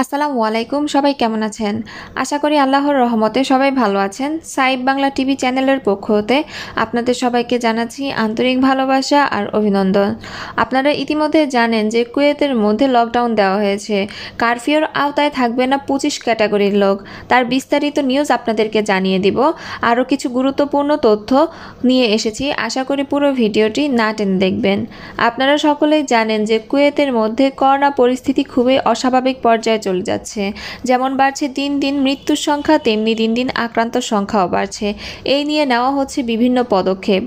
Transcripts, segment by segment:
আসসালামু আলাইকুম সবাই কেমন আছেন আশা করি আল্লাহর রহমতে সবাই ভালো আছেন সাইব বাংলা টিভি চ্যানেলের পক্ষ হতে আপনাদের সবাইকে জানাচ্ছি আন্তরিক ভালোবাসা আর অভিনন্দন আপনারা ইতিমধ্যে জানেন যে কুয়েতের মধ্যে লকডাউন দেওয়া হয়েছে কারফিউর আওতায় থাকবে না পঁচিশ ক্যাটাগরির লোক তার বিস্তারিত নিউজ আপনাদেরকে জানিয়ে দিব আরও কিছু গুরুত্বপূর্ণ তথ্য নিয়ে এসেছি আশা করি পুরো ভিডিওটি না টেনে দেখবেন আপনারা সকলেই জানেন যে কুয়েতের মধ্যে করোনা পরিস্থিতি খুবই অস্বাভাবিক পর্যায়ে পর্যায়ে চলে যাচ্ছে যেমন বাড়ছে দিন দিন মৃত্যুর সংখ্যা তেমনি দিন দিন আক্রান্ত সংখ্যাও বাড়ছে এই নিয়ে নেওয়া হচ্ছে বিভিন্ন পদক্ষেপ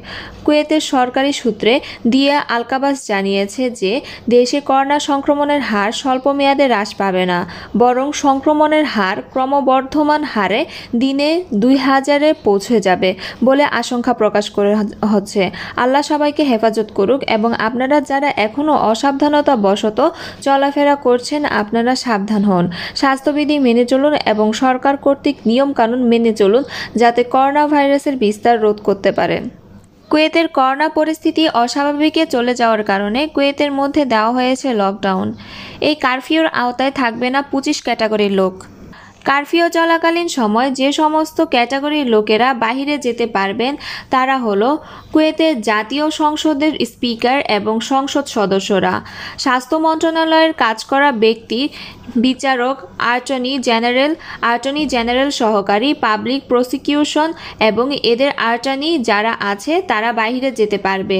কুয়েতের সরকারি সূত্রে দিয়া আলকাবাস জানিয়েছে যে দেশে করোনা সংক্রমণের হার স্বল্প মেয়াদে হ্রাস পাবে না বরং সংক্রমণের হার ক্রমবর্ধমান হারে দিনে দুই হাজারে পৌঁছে যাবে বলে আশঙ্কা প্রকাশ করে হচ্ছে আল্লাহ সবাইকে হেফাজত করুক এবং আপনারা যারা এখনও অসাবধানতা বশত চলাফেরা করছেন আপনারা সাবধান সাবধান হন স্বাস্থ্যবিধি মেনে চলুন এবং সরকার কর্তৃক নিয়মকানুন মেনে চলুন যাতে করোনা ভাইরাসের বিস্তার রোধ করতে পারেন কুয়েতের করোনা পরিস্থিতি অস্বাভাবিকে চলে যাওয়ার কারণে কুয়েতের মধ্যে দেওয়া হয়েছে লকডাউন এই কারফিউর আওতায় থাকবে না পঁচিশ ক্যাটাগরির লোক কারফিউ চলাকালীন সময় যে সমস্ত ক্যাটাগরির লোকেরা বাহিরে যেতে পারবেন তারা হলো কুয়েতের জাতীয় সংসদের স্পিকার এবং সংসদ সদস্যরা স্বাস্থ্য মন্ত্রণালয়ের কাজ করা ব্যক্তি বিচারক অ্যাটর্নি জেনারেল অ্যাটর্নি জেনারেল সহকারী পাবলিক প্রসিকিউশন এবং এদের অ্যাটর্নি যারা আছে তারা বাহিরে যেতে পারবে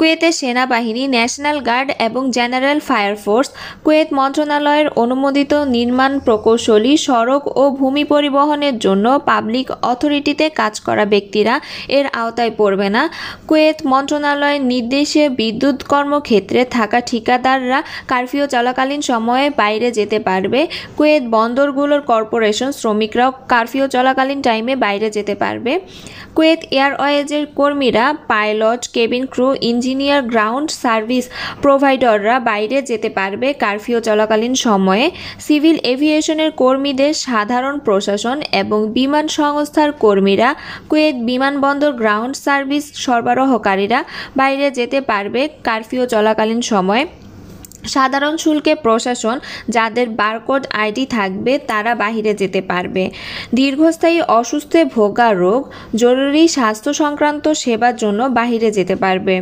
কুয়েতে সেনাবাহিনী ন্যাশনাল গার্ড এবং জেনারেল ফায়ার ফোর্স কুয়েত মন্ত্রণালয়ের অনুমোদিত নির্মাণ প্রকৌশলী সড়ক ও ভূমি পরিবহনের জন্য পাবলিক অথরিটিতে কাজ করা ব্যক্তিরা এর আওতায় পড়বে না কুয়েত মন্ত্রণালয়ের নির্দেশে বিদ্যুৎ কর্মক্ষেত্রে থাকা ঠিকাদাররা কারফিউ চলাকালীন সময়ে বাইরে যেতে পারবে কুয়েত বন্দরগুলোর কর্পোরেশন শ্রমিকরাও কারফিউ চলাকালীন টাইমে বাইরে যেতে পারবে কুয়েত এয়ারওয়েজের কর্মীরা pilot cabin crew engine engineer ground service প্রোভাইডররা বাইরে যেতে পারবে কারফিউ চলাকালীন সময়ে সিভিল এভিয়েশনের কর্মীদের সাধারণ প্রশাসন এবং বিমান সংস্থার কর্মীরা কুয়েত বিমানবন্দর গ্রাউন্ড সার্ভিস সরবরাহকারীরা বাইরে যেতে পারবে কারফিউ চলাকালীন সময়ে সাধারণ শুল্কে প্রশাসন যাদের বারকোড আইডি থাকবে তারা বাহিরে যেতে পারবে দীর্ঘস্থায়ী অসুস্থে ভোগা রোগ জরুরি স্বাস্থ্য সংক্রান্ত সেবার জন্য বাহিরে যেতে পারবে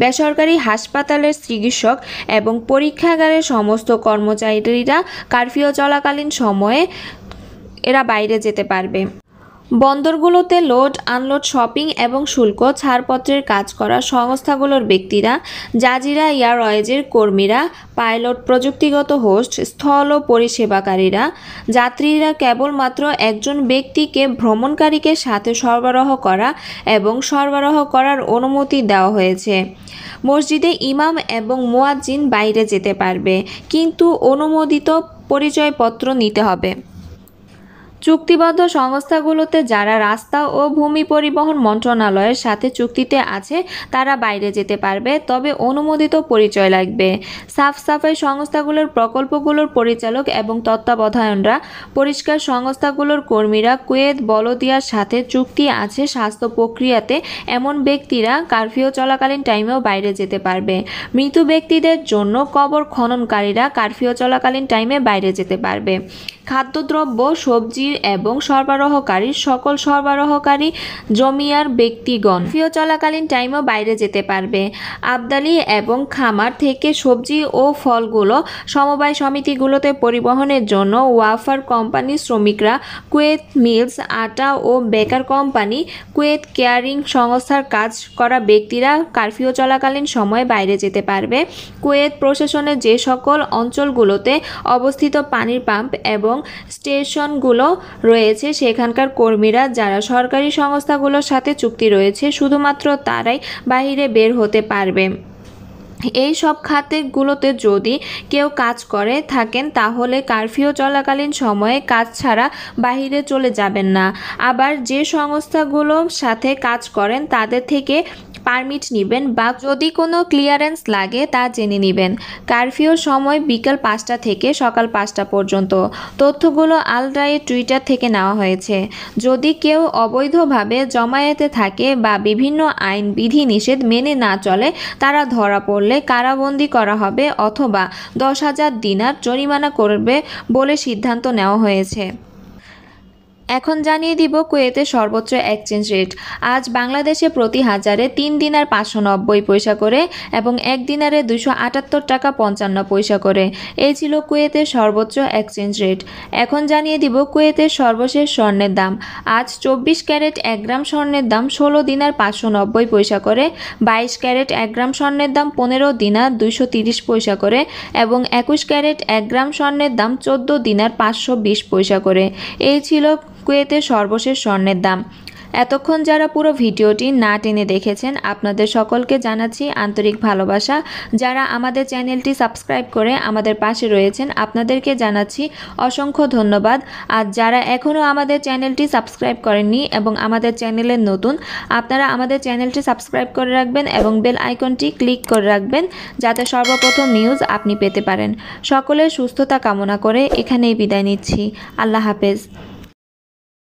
বেসরকারি হাসপাতালের চিকিৎসক এবং পরীক্ষাগারের সমস্ত কর্মচারীরা কারফিউ চলাকালীন সময়ে এরা বাইরে যেতে পারবে বন্দরগুলোতে লোড আনলোড শপিং এবং শুল্ক ছাড়পত্রের কাজ করা সংস্থাগুলোর ব্যক্তিরা জাজিরা এয়ারওয়েজের কর্মীরা পাইলট প্রযুক্তিগত হোস্ট স্থল ও পরিষেবাকারীরা যাত্রীরা কেবলমাত্র একজন ব্যক্তিকে ভ্রমণকারীকে সাথে সরবরাহ করা এবং সরবরাহ করার অনুমতি দেওয়া হয়েছে মসজিদে ইমাম এবং মোয়াজ্জিন বাইরে যেতে পারবে কিন্তু অনুমোদিত পরিচয়পত্র নিতে হবে চুক্তিবদ্ধ সংস্থাগুলোতে যারা রাস্তা ও ভূমি পরিবহন মন্ত্রণালয়ের সাথে চুক্তিতে আছে তারা বাইরে যেতে পারবে তবে অনুমোদিত পরিচয় লাগবে সাফ সাফাই সংস্থাগুলোর প্রকল্পগুলোর পরিচালক এবং তত্ত্বাবধায়নরা পরিষ্কার সংস্থাগুলোর কর্মীরা কুয়েত বলদিয়ার সাথে চুক্তি আছে স্বাস্থ্য প্রক্রিয়াতে এমন ব্যক্তিরা কারফিউ চলাকালীন টাইমেও বাইরে যেতে পারবে মৃত ব্যক্তিদের জন্য কবর খননকারীরা কারফিউ চলাকালীন টাইমে বাইরে যেতে পারবে খাদ্যদ্রব্য সবজি তদারকির এবং সরবরাহকারীর সকল সরবরাহকারী জমিয়ার ব্যক্তিগণ ফিও চলাকালীন টাইমও বাইরে যেতে পারবে আবদালি এবং খামার থেকে সবজি ও ফলগুলো সমবায় সমিতিগুলোতে পরিবহনের জন্য ওয়াফার কোম্পানি শ্রমিকরা কুয়েত মিলস আটা ও বেকার কোম্পানি কুয়েত কেয়ারিং সংস্থার কাজ করা ব্যক্তিরা কারফিউ চলাকালীন সময়ে বাইরে যেতে পারবে কুয়েত প্রশাসনের যে সকল অঞ্চলগুলোতে অবস্থিত পানির পাম্প এবং স্টেশনগুলো রয়েছে সেখানকার কর্মীরা যারা সরকারি সংস্থাগুলোর সাথে চুক্তি রয়েছে শুধুমাত্র তারাই বাহিরে বের হতে পারবে এই সব খাতেগুলোতে যদি কেউ কাজ করে থাকেন তাহলে কারফিউ চলাকালীন সময়ে কাজ ছাড়া বাহিরে চলে যাবেন না আবার যে সংস্থাগুলোর সাথে কাজ করেন তাদের থেকে পারমিট নেবেন বা যদি কোনো ক্লিয়ারেন্স লাগে তা জেনে নেবেন কারফিউর সময় বিকাল পাঁচটা থেকে সকাল পাঁচটা পর্যন্ত তথ্যগুলো আলড্রায়ের টুইটার থেকে নেওয়া হয়েছে যদি কেউ অবৈধভাবে জমায়েতে থাকে বা বিভিন্ন আইন বিধি নিষেধ মেনে না চলে তারা ধরা পড়লে কারাবন্দি করা হবে অথবা দশ হাজার দিনার জরিমানা করবে বলে সিদ্ধান্ত নেওয়া হয়েছে এখন জানিয়ে দিব কুয়েতের সর্বোচ্চ এক্সচেঞ্জ রেট আজ বাংলাদেশে প্রতি হাজারে তিন দিনার পাঁচশো নব্বই পয়সা করে এবং এক দিনারে দুশো আটাত্তর টাকা পঞ্চান্ন পয়সা করে এই ছিল কুয়েতের সর্বোচ্চ এক্সচেঞ্জ রেট এখন জানিয়ে দিব কুয়েতের সর্বশেষ স্বর্ণের দাম আজ চব্বিশ ক্যারেট এক গ্রাম স্বর্ণের দাম ষোলো দিনার পাঁচশো নব্বই পয়সা করে বাইশ ক্যারেট এক গ্রাম স্বর্ণের দাম পনেরো দিনার দুইশো তিরিশ পয়সা করে এবং একুশ ক্যারেট এক গ্রাম স্বর্ণের দাম চোদ্দো দিনার পাঁচশো বিশ পয়সা করে এই ছিল কুয়েতে সর্বশেষ স্বর্ণের দাম এতক্ষণ যারা পুরো ভিডিওটি না টেনে দেখেছেন আপনাদের সকলকে জানাচ্ছি আন্তরিক ভালোবাসা যারা আমাদের চ্যানেলটি সাবস্ক্রাইব করে আমাদের পাশে রয়েছেন আপনাদেরকে জানাচ্ছি অসংখ্য ধন্যবাদ আর যারা এখনও আমাদের চ্যানেলটি সাবস্ক্রাইব করেননি এবং আমাদের চ্যানেলের নতুন আপনারা আমাদের চ্যানেলটি সাবস্ক্রাইব করে রাখবেন এবং বেল আইকনটি ক্লিক করে রাখবেন যাতে সর্বপ্রথম নিউজ আপনি পেতে পারেন সকলের সুস্থতা কামনা করে এখানেই বিদায় নিচ্ছি আল্লাহ হাফেজ